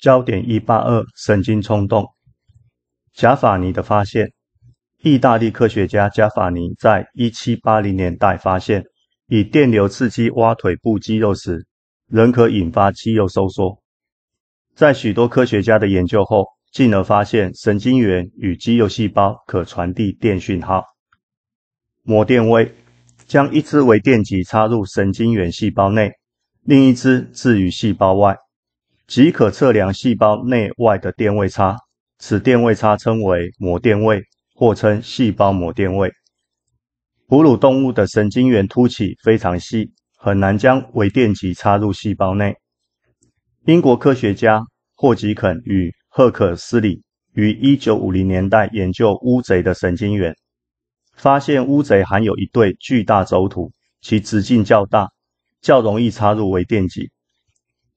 焦点一八二：神经冲动。加法尼的发现。意大利科学家加法尼在一七八零年代发现，以电流刺激蛙腿部肌肉时，仍可引发肌肉收缩。在许多科学家的研究后，进而发现神经元与肌肉细胞可传递电讯号。摩电位：将一支为电极插入神经元细胞内，另一支置于细胞外。即可测量细胞内外的电位差，此电位差称为膜电位，或称细胞膜电位。哺乳动物的神经元突起非常细，很难将微电极插入细胞内。英国科学家霍吉肯与赫克斯里于一九五零年代研究乌贼的神经元，发现乌贼含有一对巨大轴突，其直径较大，较容易插入微电极。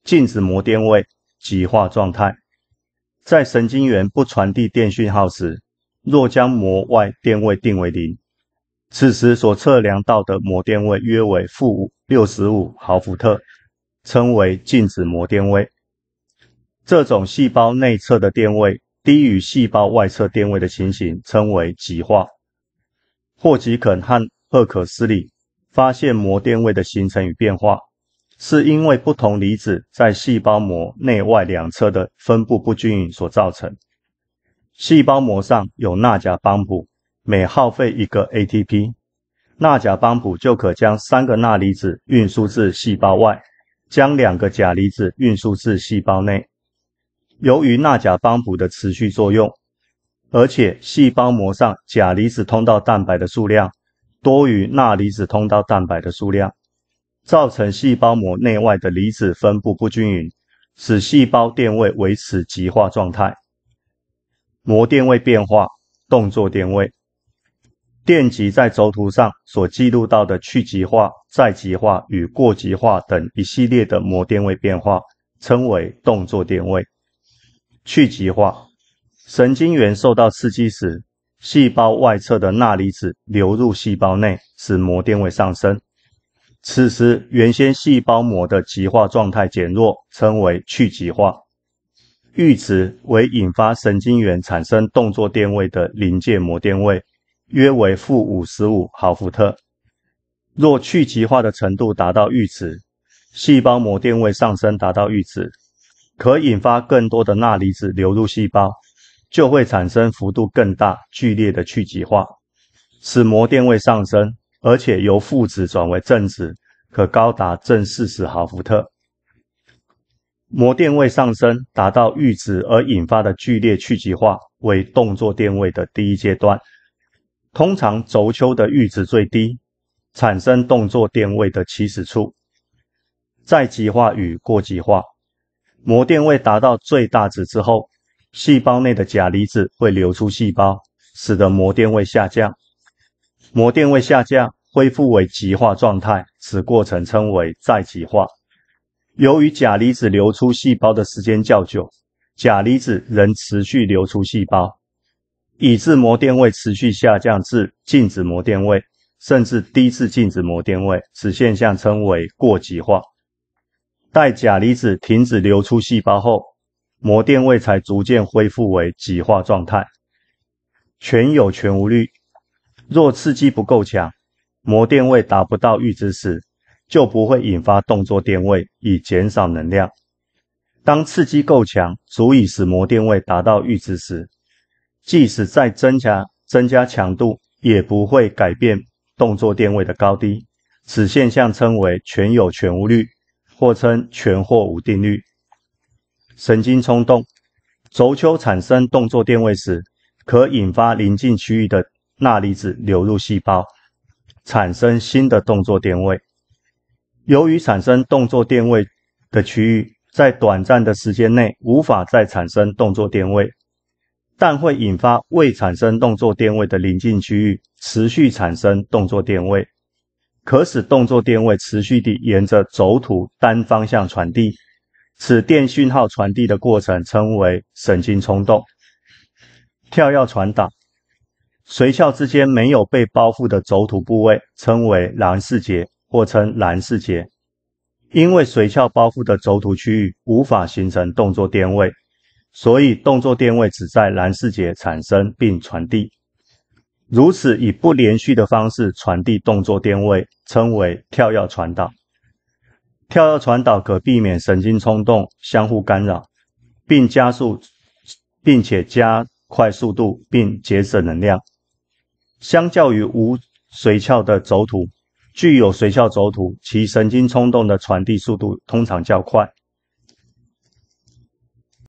静止膜电位极化状态，在神经元不传递电讯号时，若将膜外电位定为零，此时所测量到的膜电位约为负五六十五毫伏特，称为静止膜电位。这种细胞内侧的电位低于细胞外侧电位的情形称为极化。霍奇肯和赫克斯利发现膜电位的形成与变化。是因为不同离子在细胞膜内外两侧的分布不均匀所造成。细胞膜上有钠钾泵，每耗费一个 ATP，钠钾泵就可将三个钠离子运输至细胞外，将两个钾离子运输至细胞内。由于钠钾泵的持续作用，而且细胞膜上钾离子通道蛋白的数量多于钠离子通道蛋白的数量。造成细胞膜内外的离子分布不均匀，使细胞电位维持极化状态。膜电位变化，动作电位，电极在轴图上所记录到的去极化、再极化与过极化等一系列的膜电位变化，称为动作电位。去极化，神经元受到刺激时，细胞外侧的钠离子流入细胞内，使膜电位上升。此时，原先细胞膜的极化状态减弱，称为去极化。阈值为引发神经元产生动作电位的临界膜电位，约为负五十五毫伏特。若去极化的程度达到阈值，细胞膜电位上升达到阈值，可引发更多的钠离子流入细胞，就会产生幅度更大、剧烈的去极化，使膜电位上升。而且由负值转为正值，可高达正四十毫伏特。膜电位上升达到阈值而引发的剧烈去极化，为动作电位的第一阶段。通常轴丘的阈值最低，产生动作电位的起始处。再极化与过极化，膜电位达到最大值之后，细胞内的钾离子会流出细胞，使得膜电位下降。膜电位下降，恢复为极化状态，此过程称为再极化。由于钾离子流出细胞的时间较久，钾离子仍持续流出细胞，以致膜电位持续下降至静止膜电位，甚至低至静止膜电位。此现象称为过极化。待钾离子停止流出细胞后，膜电位才逐渐恢复为极化状态。全有全无率，若刺激不够强，膜电位达不到阈值时，就不会引发动作电位以减少能量。当刺激够强，足以使膜电位达到阈值时，即使再增加增加强度，也不会改变动作电位的高低。此现象称为全有全无律，或称全或无定律。神经冲动轴丘产生动作电位时，可引发邻近区域的。钠离子流入细胞，产生新的动作电位。由于产生动作电位的区域在短暂的时间内无法再产生动作电位，但会引发未产生动作电位的临近区域持续产生动作电位，可使动作电位持续地沿着轴突单方向传递。此电讯号传递的过程称为神经冲动跳跃传导。髓鞘之间没有被包覆的轴突部位称为蓝氏结，或称蓝氏结。因为髓鞘包覆的轴突区域无法形成动作电位，所以动作电位只在蓝氏结产生并传递。如此以不连续的方式传递动作电位，称为跳跃传导。跳跃传导可避免神经冲动相互干扰，并加速，并且加快速度，并节省能量。相较于无髓鞘的轴突，具有髓鞘轴突，其神经冲动的传递速度通常较快。